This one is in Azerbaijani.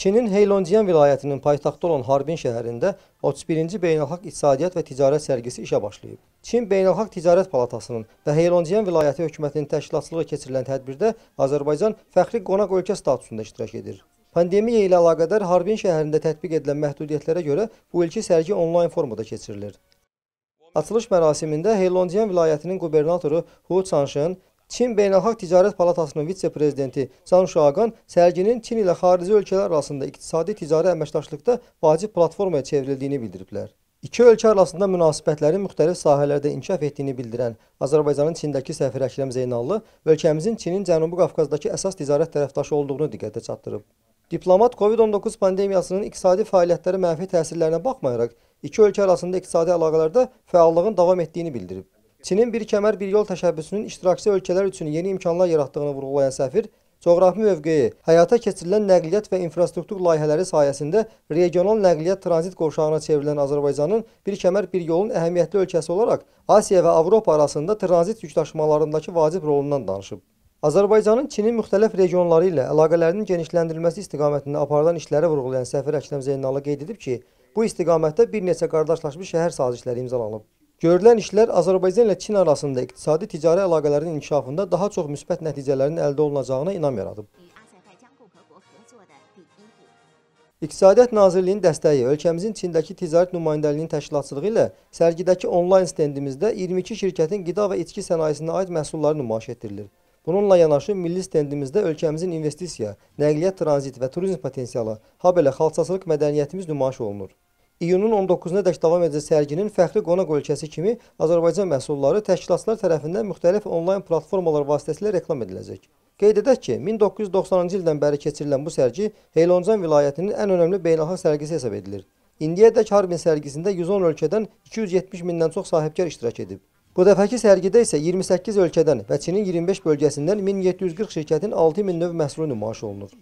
Çinin Heylonjiyan vilayətinin paytaxtı olan Harbin şəhərində 31-ci Beynəlxalq İqtisadiyyat və Ticarət sərgisi işə başlayıb. Çin Beynəlxalq Ticarət Palatasının və Heylonjiyan vilayəti hökumətinin təşkilatçılığı keçirilən tədbirdə Azərbaycan fəxri qonaq ölkə statusunda iştirak edir. Pandemiya ilə əlaqədar Harbin şəhərində tətbiq edilən məhdudiyyətlərə görə bu ilki sərgi onlayn formada keçirilir. Açılış mərasimində Heylonjiyan vilayətinin qubernatoru Hu Çanşın, Çin Beynəlxalq Ticarət Palatasının vitse-prezidenti Zhang Shuaqan sərginin Çin ilə xarici ölkələr arasında iqtisadi ticari əməkdaşlıqda vacib platformaya çevrildiyini bildiriblər. İki ölkə arasında münasibətlərin müxtəlif sahələrdə inkişaf etdiyini bildirən Azərbaycanın Çindəki səfiri Əkrəm Zeynallı ölkəmizin Çinin Cənubi Qafqazdakı əsas ticarət tərəfdaşı olduğunu diqqətə çatdırıb. Diplomat COVID-19 pandemiyasının iqtisadi fəaliyyətlərə mənfi təsirlərinə baxmayaraq iki ölkə arasında iqtisadi əlaqələrdə fəallığın davam etdiyini bildirib. Çinin bir kəmər bir yol təşəbbüsünün iştirakçı ölkələr üçün yeni imkanlar yaratdığını vurğulayan səfir, coğrafi mövqeyi, həyata keçirilən nəqliyyat və infrastruktur layihələri sayəsində regional nəqliyyat tranzit qovşağına çevrilən Azərbaycanın bir kəmər bir yolun əhəmiyyətli ölkəsi olaraq Asiya və Avropa arasında tranzit yükdaşımalarındakı vacib rolundan danışıb. Azərbaycanın Çinin müxtəlif regionları ilə əlaqələrinin genişləndirilməsi istiqamətində aparılan işləri vurğulayan səfir Əkrəm Zeynalı qeyd edib ki, bu istiqamətdə bir neçə qardaşlaşmış şəhər sazişləri imzalanıb. Görülən işlər Azərbaycan ilə Çin arasında iqtisadi ticari əlaqələrin inkişafında daha çox müsbət nəticələrin əldə olunacağına inam yaradıb. İqtisadiyyat Nazirliyinin dəstəyi ölkəmizin Çindəki ticarət nümayəndəliyinin təşkilatçılığı ilə sərgidəki onlayn stendimizdə 22 şirkətin qida və içki sənayesinə aid məhsulları nümayiş etdirilir. Bununla yanaşı milli stendimizdə ölkəmizin investisiya, nəqliyyat, tranzit və turizm potensialı, habelə xalçaçılıq mədəniyyətimiz nümayiş olunur. İyunun 19-na dək davam edəcək sərginin fəxri qonaq ölkəsi kimi Azərbaycan məhsulları təşkilatlar tərəfindən müxtəlif onlayn platformalar vasitəsilə reklam ediləcək. Qeyd edək ki, 1990-cı ildən bəri keçirilən bu sərgi Heyloncan vilayətinin ən önəmli beynəlxalq sərgisi hesab edilir. İndiyədək Harbin sərgisində 110 ölkədən 270 mindən çox sahibkar iştirak edib. Bu dəfəki sərgidə isə 28 ölkədən və Çinin 25 bölgəsindən 1740 şirkətin 6000 növ məhsulu nümayiş olunur.